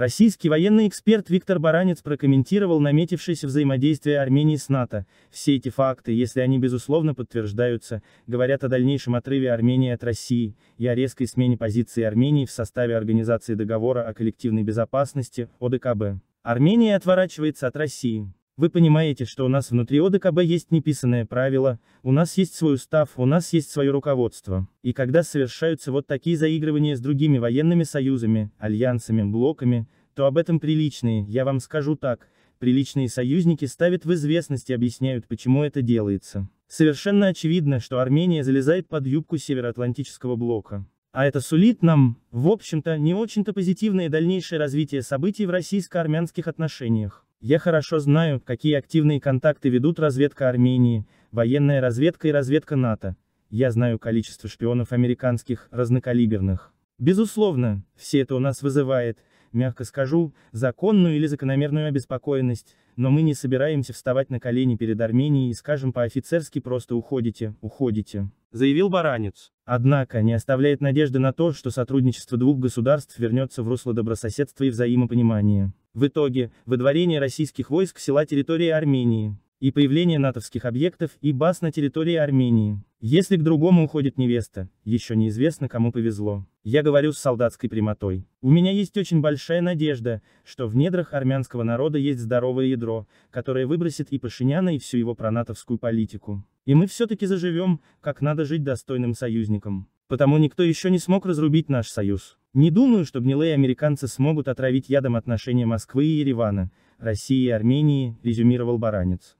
Российский военный эксперт Виктор Баранец прокомментировал наметившееся взаимодействие Армении с НАТО. Все эти факты, если они безусловно подтверждаются, говорят о дальнейшем отрыве Армении от России и о резкой смене позиции Армении в составе Организации договора о коллективной безопасности, ОДКБ. Армения отворачивается от России. Вы понимаете, что у нас внутри ОДКБ есть неписанное правило, у нас есть свой устав, у нас есть свое руководство. И когда совершаются вот такие заигрывания с другими военными союзами, альянсами, блоками, то об этом приличные, я вам скажу так, приличные союзники ставят в известность и объясняют, почему это делается. Совершенно очевидно, что Армения залезает под юбку Североатлантического блока. А это сулит нам, в общем-то, не очень-то позитивное дальнейшее развитие событий в российско-армянских отношениях. Я хорошо знаю, какие активные контакты ведут разведка Армении, военная разведка и разведка НАТО. Я знаю количество шпионов американских, разнокалиберных. Безусловно, все это у нас вызывает, мягко скажу, законную или закономерную обеспокоенность, но мы не собираемся вставать на колени перед Арменией и скажем по-офицерски просто уходите, уходите», — заявил Баранец. Однако, не оставляет надежды на то, что сотрудничество двух государств вернется в русло добрососедства и взаимопонимания. В итоге, выдворение российских войск села территории Армении и появление натовских объектов и баз на территории Армении. Если к другому уходит невеста, еще неизвестно кому повезло. Я говорю с солдатской прямотой. У меня есть очень большая надежда, что в недрах армянского народа есть здоровое ядро, которое выбросит и Пашиняна и всю его пронатовскую политику. И мы все-таки заживем, как надо жить достойным союзником. Потому никто еще не смог разрубить наш союз. Не думаю, что гнилые американцы смогут отравить ядом отношения Москвы и Еревана, России и Армении, резюмировал Баранец.